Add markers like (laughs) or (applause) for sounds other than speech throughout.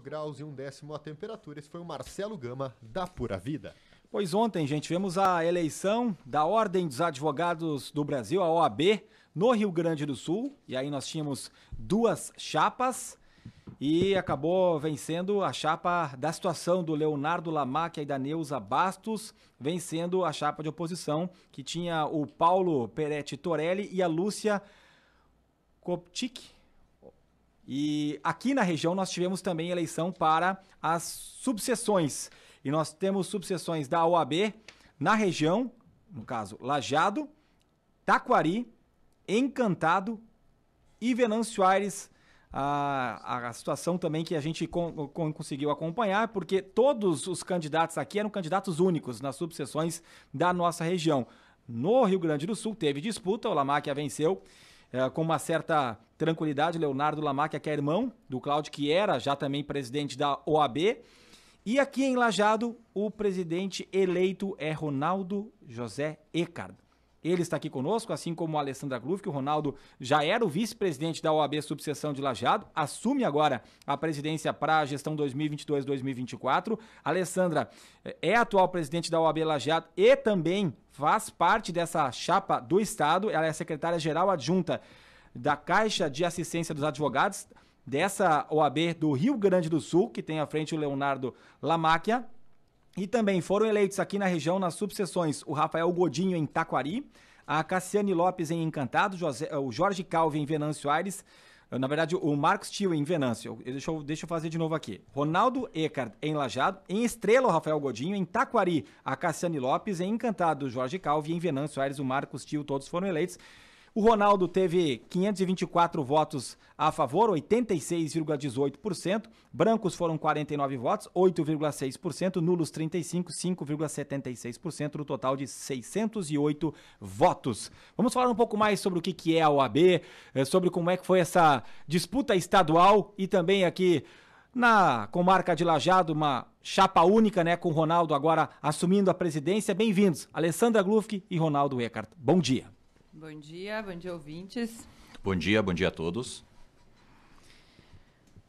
graus e um décimo a temperatura. Esse foi o Marcelo Gama da Pura Vida. Pois ontem, gente, vemos a eleição da Ordem dos Advogados do Brasil, a OAB, no Rio Grande do Sul. E aí nós tínhamos duas chapas e acabou vencendo a chapa da situação do Leonardo Lamacchia e da Neuza Bastos, vencendo a chapa de oposição, que tinha o Paulo Peretti Torelli e a Lúcia Kopchik e aqui na região nós tivemos também eleição para as subseções. E nós temos subseções da OAB na região, no caso, Lajado, Taquari, Encantado e Venâncio Aires. A, a situação também que a gente con, con, conseguiu acompanhar, porque todos os candidatos aqui eram candidatos únicos nas subseções da nossa região. No Rio Grande do Sul teve disputa, o Lamáquia venceu é, com uma certa tranquilidade, Leonardo Lamacchia, que é irmão do Cláudio, que era já também presidente da OAB. E aqui em Lajado, o presidente eleito é Ronaldo José Eckard ele está aqui conosco, assim como a Alessandra Gluf, que o Ronaldo já era o vice-presidente da OAB Subseção de Lajado, assume agora a presidência para a gestão 2022-2024. Alessandra é atual presidente da OAB Lajado e também faz parte dessa chapa do Estado, ela é secretária-geral adjunta da Caixa de Assistência dos Advogados dessa OAB do Rio Grande do Sul, que tem à frente o Leonardo Lamáquia, e também foram eleitos aqui na região, nas subseções, o Rafael Godinho em Taquari, a Cassiane Lopes em Encantado, José, o Jorge Calvi em Venâncio Aires, eh, na verdade, o Marcos Tio em Venâncio. Deixa eu, deixa eu fazer de novo aqui. Ronaldo Eckard em Lajado, em Estrela, o Rafael Godinho, em Taquari, a Cassiane Lopes, em Encantado, o Jorge Calvi, em Venâncio Aires, o Marcos Tio, todos foram eleitos. O Ronaldo teve 524 votos a favor, 86,18%. Brancos foram 49 votos, 8,6%. Nulos 35, 5,76%. No total de 608 votos. Vamos falar um pouco mais sobre o que é a OAB, eh, sobre como é que foi essa disputa estadual e também aqui na comarca de Lajado, uma chapa única, né, com o Ronaldo agora assumindo a presidência. Bem-vindos, Alessandra Glufke e Ronaldo Eckart. Bom dia. Bom dia, bom dia, ouvintes. Bom dia, bom dia a todos.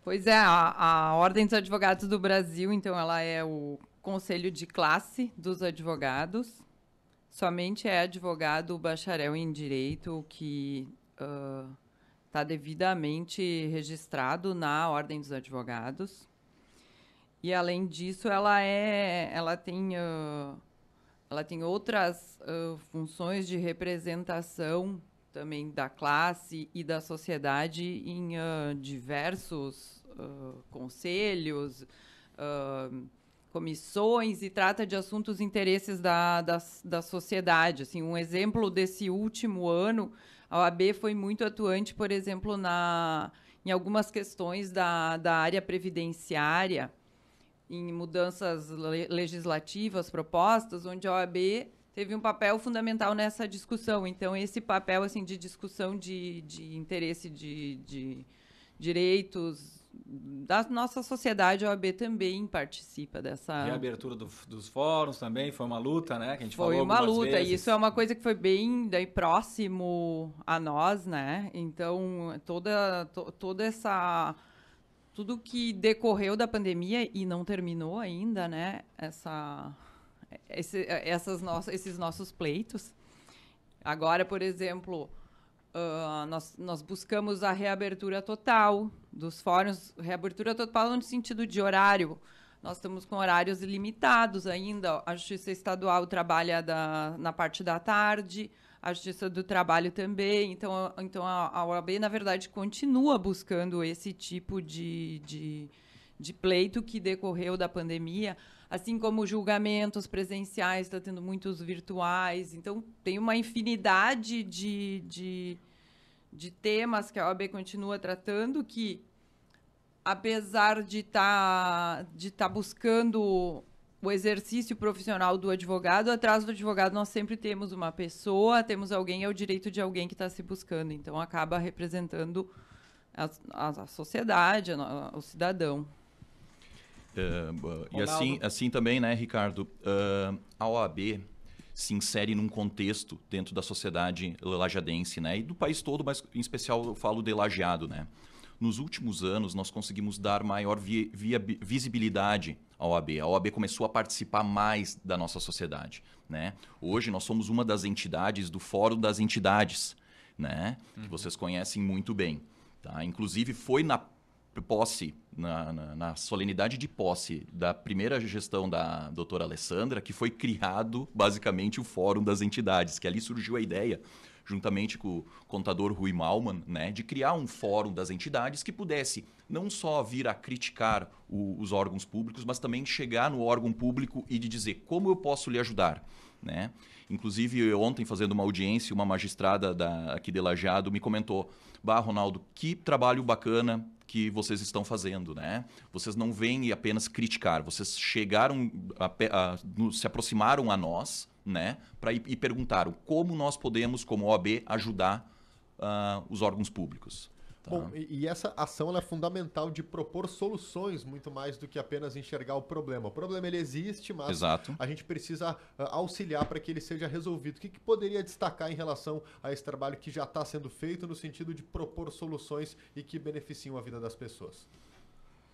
Pois é, a, a Ordem dos Advogados do Brasil, então, ela é o conselho de classe dos advogados. Somente é advogado bacharel em direito que está uh, devidamente registrado na Ordem dos Advogados. E além disso, ela é, ela tem uh, ela tem outras uh, funções de representação também da classe e da sociedade em uh, diversos uh, conselhos, comissões e trata de assuntos interesses da, da, da sociedade. Assim, um exemplo desse último ano, a OAB foi muito atuante, por exemplo, na, em algumas questões da, da área previdenciária, em mudanças legislativas propostas, onde a OAB teve um papel fundamental nessa discussão. Então, esse papel assim de discussão de, de interesse de, de direitos da nossa sociedade, a OAB também participa dessa. E a abertura do, dos fóruns também foi uma luta, né? Que a gente foi falou uma luta, vezes. e isso é uma coisa que foi bem daí, né, próximo a nós, né? Então, toda, to, toda essa tudo que decorreu da pandemia e não terminou ainda, né? Essa, esse, essas nossas, esses nossos pleitos. Agora, por exemplo, uh, nós, nós buscamos a reabertura total dos fóruns, reabertura total no sentido de horário. Nós estamos com horários limitados ainda. A Justiça Estadual trabalha da, na parte da tarde, a Justiça do Trabalho também. Então, então a, OAB, na verdade, continua buscando esse tipo de, de, de pleito que decorreu da pandemia, assim como julgamentos presenciais, está tendo muitos virtuais. Então, tem uma infinidade de, de, de temas que a OAB continua tratando que apesar de estar tá, de tá buscando o exercício profissional do advogado. Atrás do advogado, nós sempre temos uma pessoa, temos alguém, é o direito de alguém que está se buscando. Então, acaba representando a, a, a sociedade, a, o cidadão. É, e assim, assim também, né, Ricardo? Uh, a OAB se insere num contexto dentro da sociedade lajadense, né? E do país todo, mas em especial eu falo de lajeado, né? Nos últimos anos, nós conseguimos dar maior vi visibilidade a OAB. A OAB começou a participar mais da nossa sociedade. Né? Hoje nós somos uma das entidades do Fórum das Entidades, né? Uhum. que vocês conhecem muito bem. Tá? Inclusive foi na posse, na, na, na, solenidade de posse da primeira gestão da doutora Alessandra, que foi criado basicamente o Fórum das Entidades, que ali surgiu a ideia juntamente com o contador Rui Malman, né, de criar um fórum das entidades que pudesse não só vir a criticar o, os órgãos públicos, mas também chegar no órgão público e de dizer como eu posso lhe ajudar. Né? Inclusive, eu, ontem, fazendo uma audiência, uma magistrada da, aqui de Lajeado me comentou: Bah, Ronaldo, que trabalho bacana que vocês estão fazendo, né? Vocês não vêm apenas criticar, vocês chegaram, a, a, se aproximaram a nós, né? Pra, e, e perguntaram como nós podemos, como OAB, ajudar uh, os órgãos públicos. Tá? Bom, e, e, essa ação é fundamental de propor soluções muito mais do que apenas enxergar o problema. O problema ele existe, mas Exato. a gente precisa uh, auxiliar para que ele seja resolvido. O que, que, poderia destacar em relação a esse trabalho que já está sendo feito no sentido de propor soluções e que beneficiam a vida das pessoas?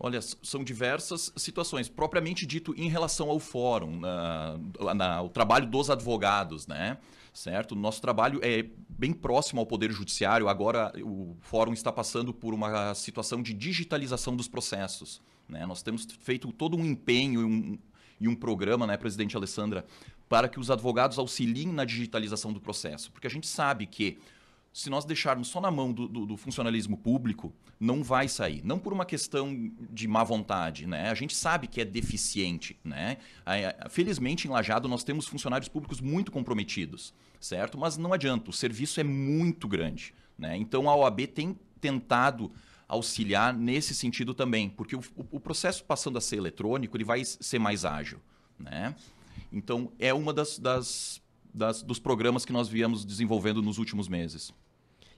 Olha, são diversas situações. Propriamente dito, em relação ao fórum, na, na, o trabalho dos advogados, né? Certo? Nosso trabalho é bem próximo ao Poder Judiciário. Agora, o fórum está passando por uma situação de digitalização dos processos. Né? Nós temos feito todo um empenho e um, e um programa, né, presidente Alessandra, para que os advogados auxiliem na digitalização do processo. Porque a gente sabe que se nós deixarmos só na mão do, do, do, funcionalismo público, não vai sair. Não por uma questão de má vontade, né? A gente sabe que é deficiente, né? É, felizmente, em Lajado, nós temos funcionários públicos muito comprometidos, certo? Mas não adianta, o serviço é muito grande, né? Então, a OAB tem tentado auxiliar nesse sentido também, porque o, o processo passando a ser eletrônico, ele vai ser mais ágil, né? Então, é uma das, das das, dos programas que nós viemos desenvolvendo nos últimos meses.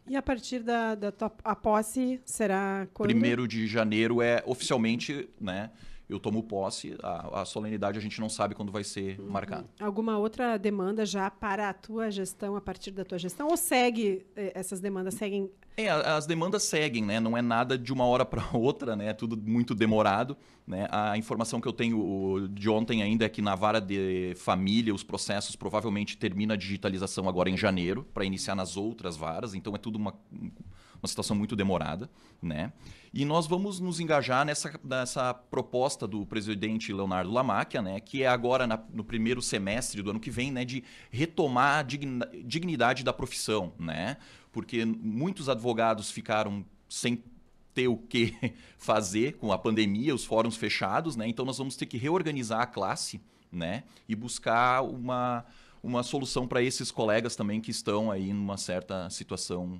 E a partir da, da tua, a posse será quando? Primeiro de janeiro é oficialmente, né? Eu tomo posse, a, a solenidade a gente não sabe quando vai ser uhum. marcada. Alguma outra demanda já para a tua gestão, a partir da tua gestão? Ou segue, eh, essas demandas seguem é, as demandas seguem, né? Não é nada de uma hora para (laughs) outra, né? É tudo muito demorado. Né? A informação que eu tenho de ontem ainda é que na vara de família os processos provavelmente termina a digitalização agora em janeiro para iniciar nas outras varas. Então é tudo uma, uma situação muito demorada, né? E nós vamos nos engajar nessa, nessa proposta do presidente Leonardo Lamacchia, né, que é agora na, no primeiro semestre do ano que vem, né, de retomar a dignidade da profissão, né? Porque muitos advogados ficaram sem ter o que (laughs) fazer com a pandemia, os fóruns fechados, né? Então nós vamos ter que reorganizar a classe, né? E buscar uma, uma solução para esses colegas também que estão aí numa certa situação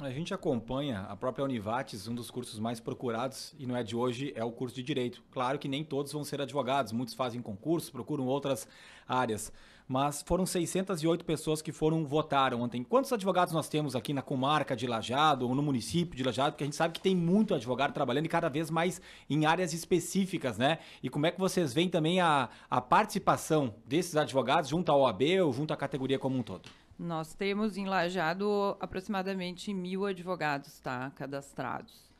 a gente acompanha a própria Univates, um dos cursos mais procurados, e não é de hoje, é o curso de Direito. Claro que nem todos vão ser advogados, muitos fazem concurso, procuram outras áreas. Mas foram 608 pessoas que foram votaram ontem. Quantos advogados nós temos aqui na comarca de Lajado ou no município de Lajado? Porque a gente sabe que tem muito advogado trabalhando e cada vez mais em áreas específicas, né? E como é que vocês veem também a, a participação desses advogados junto à OAB ou junto à categoria como um todo? Nós temos em Lajado aproximadamente mil advogados tá, cadastrados.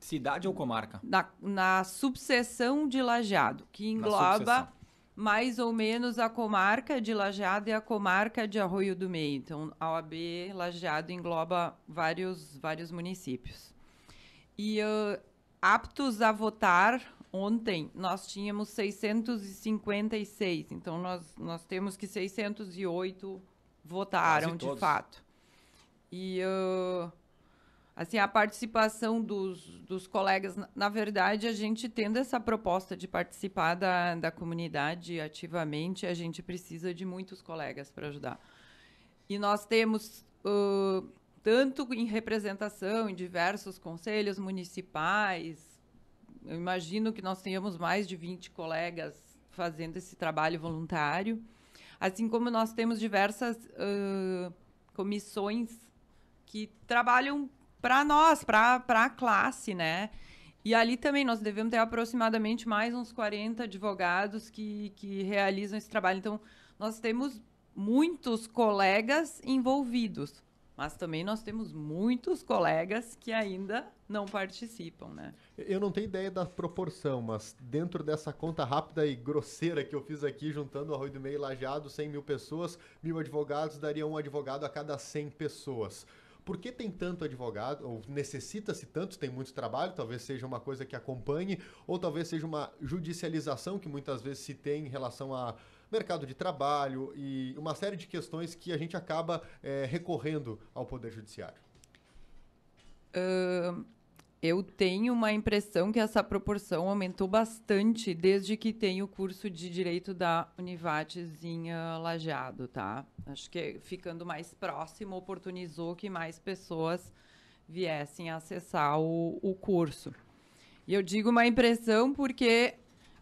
Cidade ou comarca? Na, na subseção de Lajado, que engloba mais ou menos a comarca de Lajado e a comarca de Arroio do Meio. Então, a OAB Lajado engloba vários, vários municípios. E uh, aptos a votar, ontem nós tínhamos 656. Então, nós, nós temos que 608 votaram de fato. E uh, assim a participação dos, dos colegas, na, na verdade, a gente tendo essa proposta de participar da, da comunidade ativamente, a gente precisa de muitos colegas para ajudar. E nós temos uh, tanto em representação em diversos conselhos municipais. Eu imagino que nós tenhamos mais de 20 colegas fazendo esse trabalho voluntário. Assim como nós temos diversas uh, comissões que trabalham para nós, para a classe, né? E ali também nós devemos ter aproximadamente mais uns 40 advogados que, que realizam esse trabalho. Então, nós temos muitos colegas envolvidos. Mas também nós temos muitos colegas que ainda não participam, né? Eu não tenho ideia da proporção, mas dentro dessa conta rápida e grosseira que eu fiz aqui, juntando Arroio do Meio e Lajado, 100 mil pessoas, mil advogados, daria um advogado a cada 100 pessoas. Por que tem tanto advogado, ou necessita-se tanto, tem muito trabalho, talvez seja uma coisa que acompanhe, ou talvez seja uma judicialização que muitas vezes se tem em relação a mercado de trabalho e uma série de questões que a gente acaba é, recorrendo ao Poder Judiciário? Uh, eu tenho uma impressão que essa proporção aumentou bastante desde que tem o curso de Direito da Univates em uh, Lajeado, tá? Acho que ficando mais próximo oportunizou que mais pessoas viessem acessar o, o curso. E eu digo uma impressão porque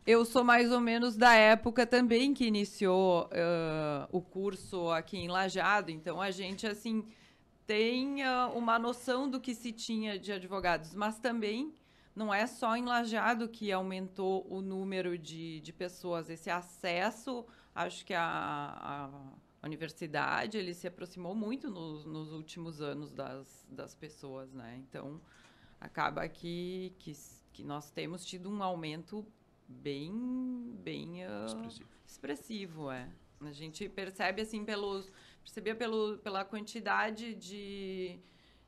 eu sou mais ou menos da época também que iniciou uh, o curso aqui em Lajado, então a gente, assim, tem uh, uma noção do que se tinha de advogados, mas também não é só em Lajado que aumentou o número de, de pessoas, esse acesso, acho que a, a universidade, ele se aproximou muito nos, nos últimos anos das, das pessoas, né? Então, acaba que, que, que nós temos tido um aumento bem, bem uh, expressivo. expressivo, é. A gente percebe assim pelos, percebia pelo, pela quantidade de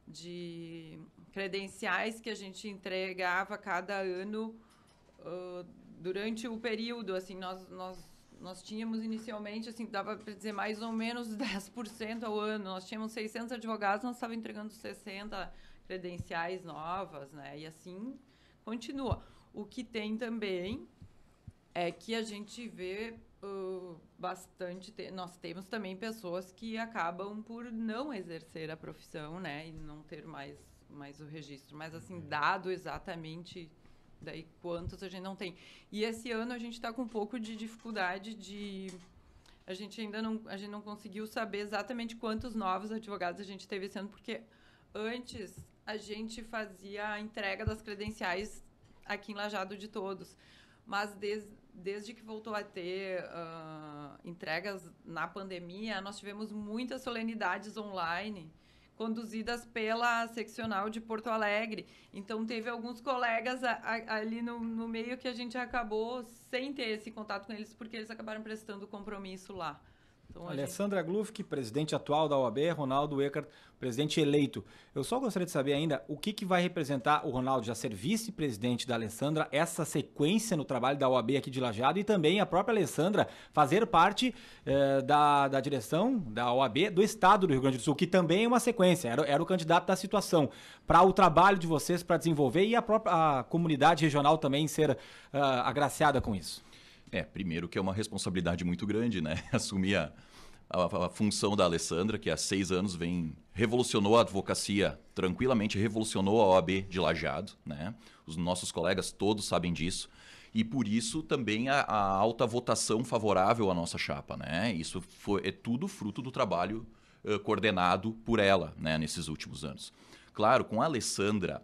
de credenciais que a gente entregava cada ano uh, durante o período, assim, nós, nós, nós tínhamos inicialmente, assim, dava para dizer mais ou menos 10% (laughs) ao ano, nós tínhamos 600 advogados, nós estávamos entregando 60 credenciais novas, né, e assim continua. O que tem também é que a gente vê uh, bastante. Te nós temos também pessoas que acabam por não exercer a profissão, né? E não ter mais, mais o registro. Mas, assim, uhum. dado exatamente daí quantos a gente não tem. E esse ano a gente está com um pouco de dificuldade de a gente ainda não a gente não conseguiu saber exatamente quantos novos advogados a gente teve esse ano porque antes a gente fazia a entrega das credenciais aqui em Lajado de todos. Mas desde, desde que voltou a ter uh, entregas na pandemia, nós tivemos muitas solenidades online conduzidas pela seccional de Porto Alegre. Então, teve alguns colegas a, a, ali no, no meio que a gente acabou sem ter esse contato com eles, porque eles acabaram prestando compromisso lá. Então, Alessandra gente... presidente atual da OAB, Ronaldo Eckert, presidente eleito. Eu só gostaria de saber ainda o que, que vai representar o Ronaldo já ser vice-presidente da Alessandra, essa sequência no trabalho da OAB aqui de Lajado e também a própria Alessandra fazer parte eh, da, da direção da OAB do Estado do Rio Grande do Sul, que também é uma sequência, era, era o candidato da situação, para o trabalho de vocês para desenvolver e a própria a comunidade regional também ser uh, agraciada com isso. É, primeiro que é uma responsabilidade muito grande, né? (laughs) Assumir a, a, a, função da Alessandra, que há seis anos vem revolucionou a advocacia tranquilamente, revolucionou a OAB de Lajado, né? Os nossos colegas todos sabem disso. E por isso também a, a alta votação favorável à nossa chapa, né? Isso foi, é tudo fruto do trabalho uh, coordenado por ela, né? Nesses últimos anos. Claro, com a Alessandra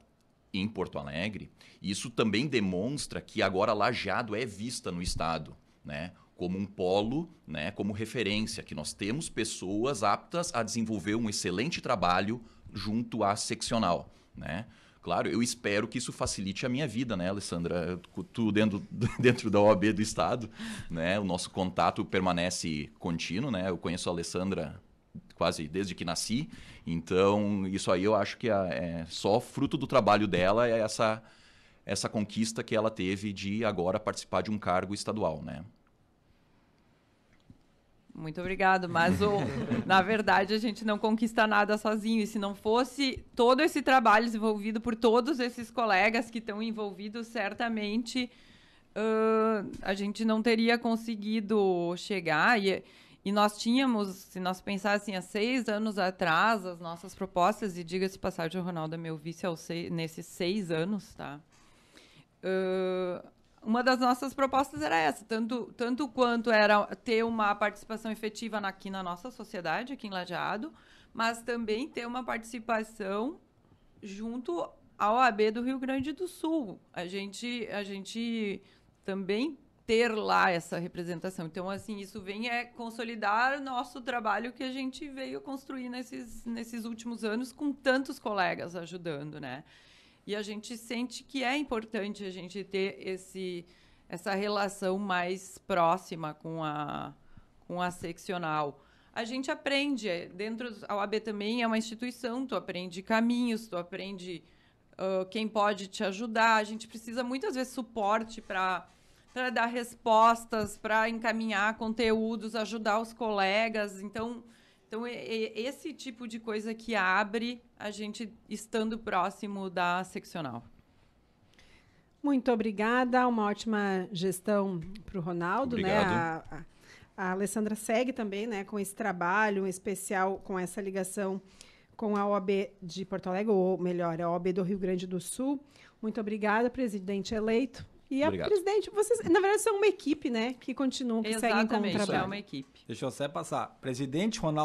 em Porto Alegre, isso também demonstra que agora Lajeado é vista no Estado, né? como um polo, né, como referência, que nós temos pessoas aptas a desenvolver um excelente trabalho junto à seccional, né? Claro, eu espero que isso facilite a minha vida, né, Alessandra? Tu dentro, (laughs) dentro da OAB do Estado, né? O nosso contato permanece contínuo, né? Eu conheço a Alessandra quase desde que nasci. Então, isso aí eu acho que é, é só fruto do trabalho dela, é essa, essa conquista que ela teve de agora participar de um cargo estadual, né? Muito obrigado, mas o, (laughs) na verdade a gente não conquista nada sozinho. E se não fosse todo esse trabalho desenvolvido por todos esses colegas que estão envolvidos, certamente uh, a gente não teria conseguido chegar. E, e nós tínhamos, se nós pensássemos há seis anos atrás, as nossas propostas, e diga-se passagem, o Ronaldo é meu vice seis, nesses seis anos, tá? Uh, uma das nossas propostas era essa, tanto, tanto quanto era ter uma participação efetiva aqui na nossa sociedade, aqui em Lajeado, mas também ter uma participação junto ao AB do Rio Grande do Sul. A gente, a gente também ter lá essa representação. Então, assim, isso vem é consolidar nosso trabalho que a gente veio construir nesses, nesses últimos anos com tantos colegas ajudando, né? E a gente sente que é importante a gente ter esse, essa relação mais próxima com a, com a seccional. A gente aprende, é, dentro da OAB também é uma instituição, tu aprende caminhos, tu aprende uh, quem pode te ajudar. A gente precisa muitas vezes suporte para para dar respostas, para encaminhar conteúdos, ajudar os colegas. Então, então esse tipo de coisa que abre a gente estando próximo da seccional. Muito obrigada, uma ótima gestão para o Ronaldo, né? Obrigado. né? A, a, a, Alessandra segue também, né, com esse trabalho, em especial com essa ligação com a OAB de Porto Alegre, ou melhor, a OAB do Rio Grande do Sul. Muito obrigada, presidente eleito. E Obrigado. a presidente, vocês, na verdade, são uma equipe, né? Que continuam, que Exatamente, seguem com o é trabalho. é uma equipe. Deixa eu só passar. Presidente Ronaldo.